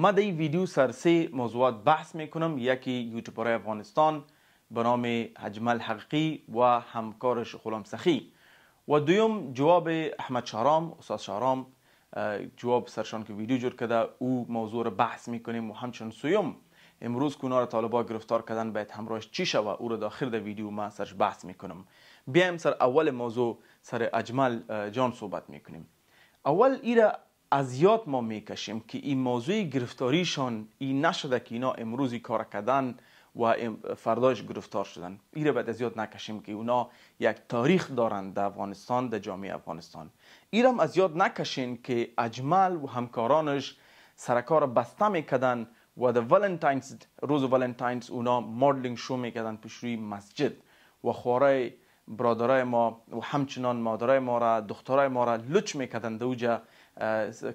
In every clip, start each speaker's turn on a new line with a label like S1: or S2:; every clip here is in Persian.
S1: ما در این ویدیو سر سه موضوعات بحث میکنم یکی یوتیوبرای افغانستان به نام اجمل حقیقی و همکارش غلام سخی و دویم جواب احمد شهرام استاد شهرام جواب سرشان که ویدیو جور کده او موضوع رو بحث میکنیم و همچنین سویم امروز کنار طالبا گرفتار کردن باید همراهش چی شوه او رو داخل در ویدیو ما سرش بحث میکنم بیایم سر اول موضوع سر اجمل جان صحبت میکنیم اول ایره از یاد ما میکشیم که این موضوع گرفتاریشان این نشده که اینا امروزی کار کردن و فرداش گرفتار شدن ایره بعد از یاد نکشیم که اونا یک تاریخ دارن در افغانستان در جامعه افغانستان ایرم از یاد نکشین که اجمل و همکارانش سرکار بسته میکدن و در ولنتاینز روز ولنتاینز اونا مدلینگ شو میکدن پیش روی مسجد و خواره برادرای ما و همچنان مادرای ما را دخترای ما را لچ میکدن دوجه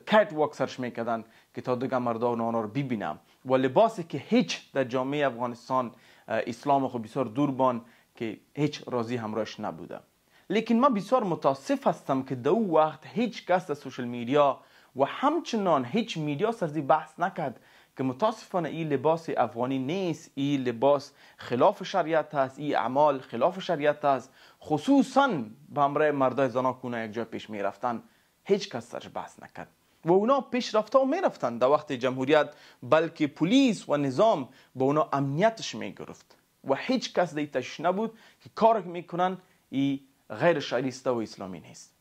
S1: کت واک سرش میکردن که تا دیگه مردان آنها رو ببینم و لباسی که هیچ در جامعه افغانستان اسلام خو خب بسیار دور بان که هیچ راضی همراهش نبوده لیکن ما بسیار متاسف هستم که دو وقت هیچ کس در سوشل میدیا و همچنان هیچ میدیا سرزی بحث نکرد که متاسفانه این لباس افغانی نیست این لباس خلاف شریعت است این اعمال خلاف شریعت است خصوصا به همراه مردای کونه یک جا پیش میرفتن. هیچ کس سرش بحث نکرد و اونا پیش رفته و می در وقت جمهوریت بلکه پلیس و نظام به اونا امنیتش میگرفت و هیچ کس دیتش نبود که کار میکنن ای غیر شریسته و اسلامی نیست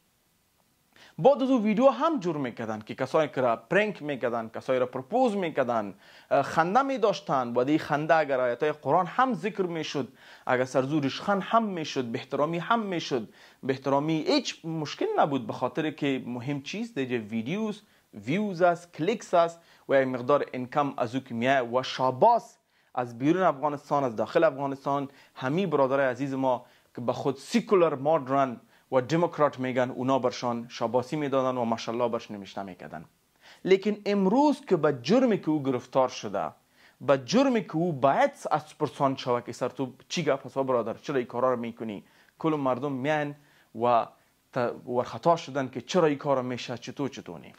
S1: بعد دو ویدیو هم جور میکردن که کسایی که را پرنک میکردن کسایی را پروپوز میکردن خنده میداشتن و دی خنده اگر آیتای قرآن هم ذکر میشد اگر سرزورش خان هم میشد بهترامی هم میشد بهترامی احترامی هیچ مشکل نبود به خاطر که مهم چیز دیج ویدیوز ویوز است کلیکس است و یک مقدار انکم از او که و شاباس از بیرون افغانستان از داخل افغانستان همی برادر عزیز ما که به خود سیکولر مادرن و دموکرات میگن اونا برشان شاباسی میدادن و ماشاءالله برش نمیشنا میکردن لیکن امروز که به جرمی که او گرفتار شده به جرمی که او باید از پرسان شوه که سر تو چی گپ برادر چرا این کارا رو میکنی کل مردم میان و ورخطا شدن که چرا این کار میشه چطور چطور نیم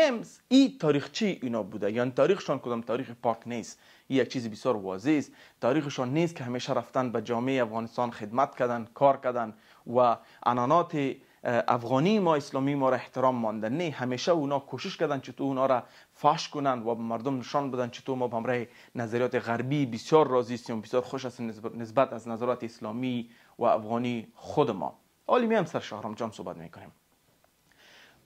S1: این ای تاریخچی اینا بوده یعنی تاریخشان کدام تاریخ پاک نیست این یک چیز بسیار واضح است تاریخشان نیست که همیشه رفتن به جامعه افغانستان خدمت کردن کار کردن و انانات افغانی ما اسلامی ما را احترام مانده نه همیشه اونا کوشش کردن چطور اونا را فاش کنن و مردم نشان بدن چطور ما به نظریات غربی بسیار راضی و بسیار خوش است نسبت از نظرات اسلامی و افغانی خود ما حالی هم سر شهرام جان صحبت میکنیم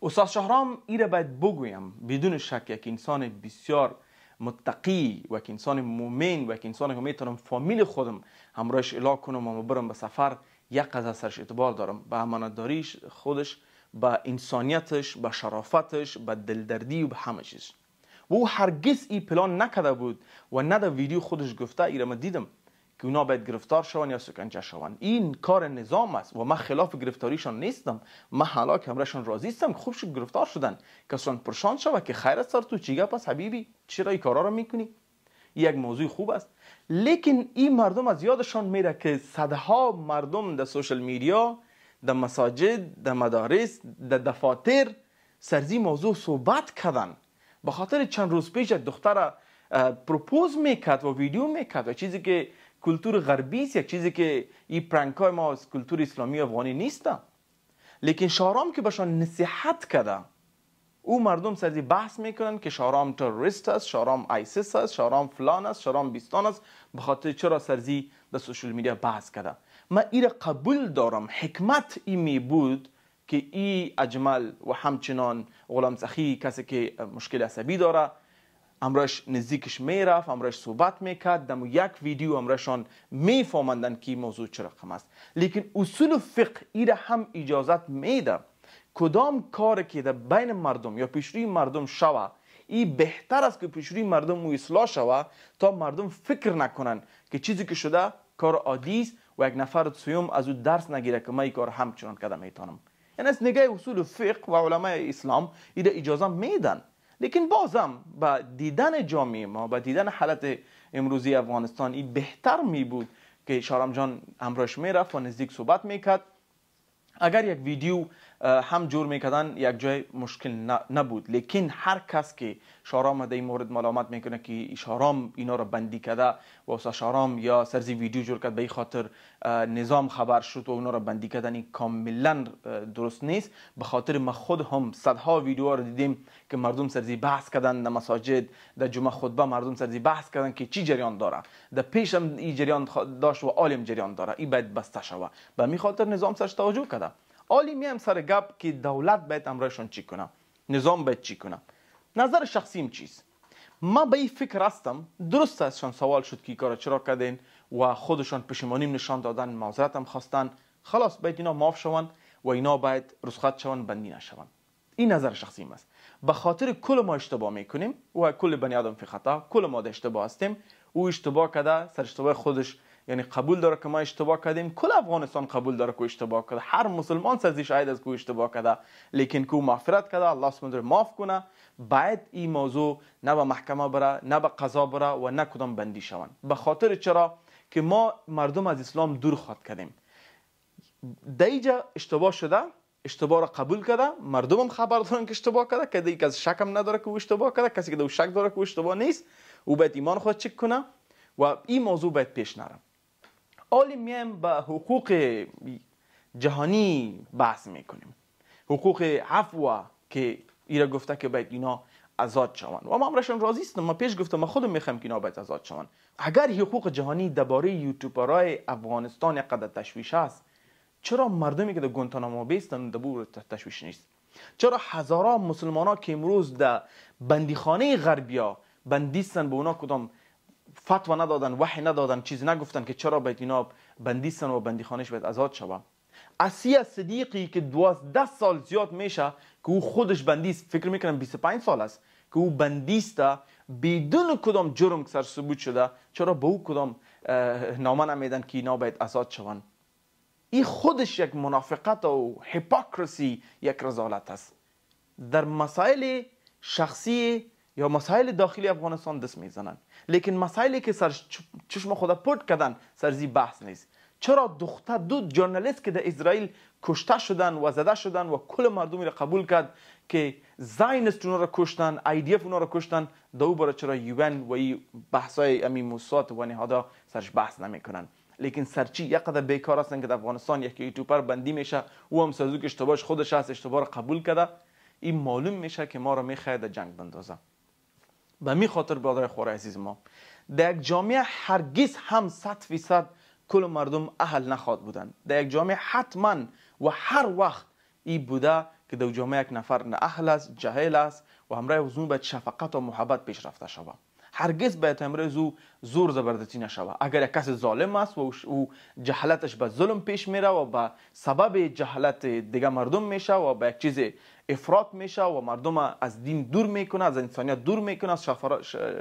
S1: استاد شهرام ای باید بگویم بدون شک یک انسان بسیار متقی و یک انسان مؤمن و یک انسان که میتونم فامیل خودم همراهش الا کنم و برم به سفر یک از سرش اعتبار دارم به امانتداریش خودش به انسانیتش به شرافتش به دلدردی و به همه چیز و او هرگز ای پلان نکده بود و نه در ویدیو خودش گفته من دیدم که اونا باید گرفتار شون یا سکنجه شوند. این کار نظام است و من خلاف گرفتاریشان نیستم من حالا کمرشان راضی هستم خوب شد گرفتار شدن کسان پرشان شود که خیر سر تو چیگه پس حبیبی چرا این کارا را میکنی یک موضوع خوب است لیکن این مردم از یادشان میره که صدها مردم در سوشل میدیا در مساجد در مدارس در دفاتر سرزی موضوع صحبت کردن به خاطر چند روز پیش پروپوز میکرد و ویدیو میکرد و چیزی که کلتور غربی است یک چیزی که این پرانک های ما از کلتور اسلامی افغانی نیست لیکن شارام که بهشان نصیحت کرده او مردم سرزی بحث میکنن که شارام تروریست است شارام آیسیس است شارام فلان است شارام بیستان است به خاطر چرا سرزی در سوشل میدیا بحث کرده من این قبول دارم حکمت این می بود که ای اجمل و همچنان غلام سخی کسی که مشکل عصبی داره امراش نزدیکش رفت امراش صحبت میکرد دمو یک ویدیو امراشان میفهمندن که موضوع چرا رقم است لیکن اصول فقه را هم اجازت میده کدام کار که در بین مردم یا پیشروی مردم شوه ای بهتر است که پیشروی مردم و اصلاح شوه تا مردم فکر نکنن که چیزی که شده کار عادی است و یک نفر سویم از او درس نگیره که ما این کار همچنان کده میتونم یعنی از نگاه اصول فقه و علمای اسلام ایده اجازه میدن لیکن بازم با دیدن جامعه ما با دیدن حالت امروزی افغانستان این بهتر می بود که شارم جان همراهش می رفت و نزدیک صحبت می کرد اگر یک ویدیو هم جور میکردن یک جای مشکل نبود لیکن هر کس که شارام در این مورد ملامت میکنه که شارام اینا را بندی کرده واسه شارام یا سرزی ویدیو جور کرد به خاطر نظام خبر شد و اونا را بندی کردن این کاملا درست نیست به خاطر ما خود هم صدها ویدیو رو دیدیم که مردم سرزی بحث کردن در مساجد در جمعه خطبه مردم سرزی بحث کردن که چی جریان داره در پیش این جریان داشت و عالم جریان داره این باید بسته شوه به می خاطر نظام سرش توجه کرده آلی میام سر گپ که دولت باید امرشون چی کنه نظام باید چی کنه نظر شخصیم چیز. ما به این فکر هستم درست ازشان سوال شد که کار چرا کردین و خودشان پشیمانیم نشان دادن معذرت هم خواستن خلاص باید اینا معاف شون و اینا باید رسخت شوند بندی نشوند این نظر شخصیم است به خاطر کل ما اشتباه میکنیم و کل بنی آدم فی خطا کل ما اشتباه هستیم او اشتباه کرده سر اشتباه خودش یعنی قبول داره که ما اشتباه کردیم کل افغانستان قبول داره که اشتباه کرده هر مسلمان سازی شاید از کو اشتباه کرده لیکن کو معفرت کرده الله سبحانه معاف کنه باید این موضوع نه به محکمه بره نه به قضا بره و نه کدام بندی شون. به خاطر چرا که ما مردم از اسلام دور خواد کردیم دیجا اشتباه شده اشتباه را قبول کرده مردم خبر دارن که اشتباه کرده که دیگه از شکم نداره که اشتباه کرده کسی که او شک داره که اشتباه نیست او باید ایمان خود چک کنه و این موضوع باید پیش نرم اولی میم به حقوق جهانی بحث میکنیم حقوق عفو که ایرا گفته که باید اینا آزاد شوند و ما امرشان راضی هستم ما پیش گفتم ما خودم میخوام که اینا باید آزاد شوند اگر حقوق جهانی درباره یوتیوبرای افغانستان قد تشویش است چرا مردمی که در گوانتانامو بیستن دبور تشویش نیست چرا هزاران مسلمان ها که امروز در بندیخانه غربیا بندیستن به اونا کدام فتوا ندادن وحی ندادن چیزی نگفتن که چرا باید اینا بندیستن و بندیخانش باید آزاد شوه اسیه صدیقی که 12 سال زیاد میشه که او خودش بندیست فکر میکنم 25 سال است که او بندیسته بدون کدام جرم سر ثبوت شده چرا به او کدام نامه نمیدن که اینا باید ازاد شوند این خودش یک منافقت و هیپاکرسی یک رزالت است در مسائل شخصی یا مسائل داخلی افغانستان دست میزنن لیکن مسائلی که سر چشم خدا پرد کردن زی بحث نیست چرا دختر دو جورنالیست که در اسرائیل کشته شدن و زده شدن و کل مردمی را قبول کرد که زاینست اونا را کشتن ایدیف اونا را کشتن دو برای چرا یون و ای های امی موسات و نهادا سرش بحث نمیکنن لیکن سرچی یک قدر بیکار هستن که در افغانستان یک یوتیوبر بندی میشه او هم که اشتباهش خودش هست اشتباه را قبول کرده این معلوم میشه که ما را میخواید جنگ بندازه به می خاطر برادر خوار عزیز ما در یک جامعه هرگز هم صد فیصد کل مردم اهل نخواد بودن در یک جامعه حتما و هر وقت ای بوده که در جامعه یک نفر نه اهل است جهل است و همراه وزن به شفقت و محبت پیش رفته شود هرگز باید تمره زور زبردستی نشوه اگر یک کس ظالم است و او جهلتش به ظلم پیش میره و به سبب جهلت دیگه مردم میشه و به یک چیز افراد میشه و مردم از دین دور میکنه از انسانیت دور میکنه از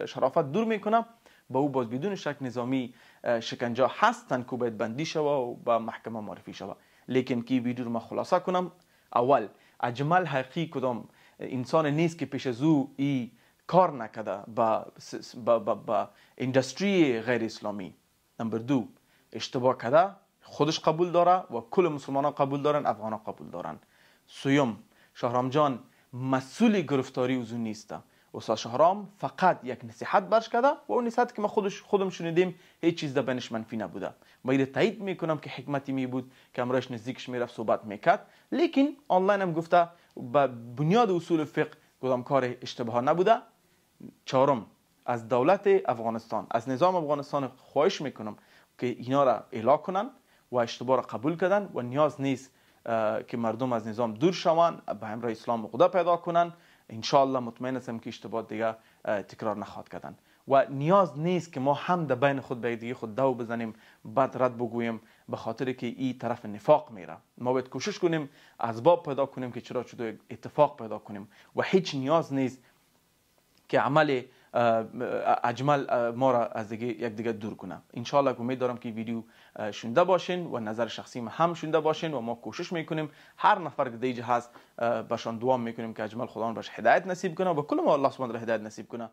S1: شرافت دور میکنه با او باز بدون شک نظامی شکنجه هستن که باید بندی شوه و به محکمه معرفی شوه لیکن کی ویدیو رو ما خلاصه کنم اول اجمل حقی کدام انسان نیست که پیش از او ای کار نکده با, با, با, با اندستری غیر اسلامی نمبر دو اشتباه کده خودش قبول داره و کل مسلمان قبول دارن افغان قبول دارن سویم شهرام جان مسئول گرفتاری اوزو نیسته. استاد شهرام فقط یک نصیحت برش کرده و اون نصیحت که ما خودش خودم شنیدیم هیچ چیز در بینش منفی نبوده ما اینو تایید میکنم که حکمتی می بود که امرش نزدیکش میرفت صحبت میکرد لیکن آنلاین هم گفته به بنیاد اصول فقه گفتم کار اشتباه نبوده چهارم از دولت افغانستان از نظام افغانستان خواهش میکنم که اینا را اعلا کنن و اشتباه را قبول کردن و نیاز نیست که مردم از نظام دور شوند به همرا اسلام خدا پیدا کنن انشاءالله مطمئن هستم که اشتباه دیگه تکرار نخواهد کردن و نیاز نیست که ما هم در بین خود به دیگه خود دو بزنیم بعد رد بگوییم به خاطر که این طرف نفاق میره ما باید کوشش کنیم باب پیدا کنیم که چرا شده اتفاق پیدا کنیم و هیچ نیاز نیست که عمل اجمل ما را از دیگه یک دیگه دور کنم انشالله که امید دارم که ویدیو شونده باشین و نظر شخصی ما هم شونده باشین و ما کوشش میکنیم هر نفر که دیجه هست بشان دوام میکنیم که اجمل خداوند بهش هدایت نصیب کنه و کل ما الله سبحانه را هدایت نصیب کنه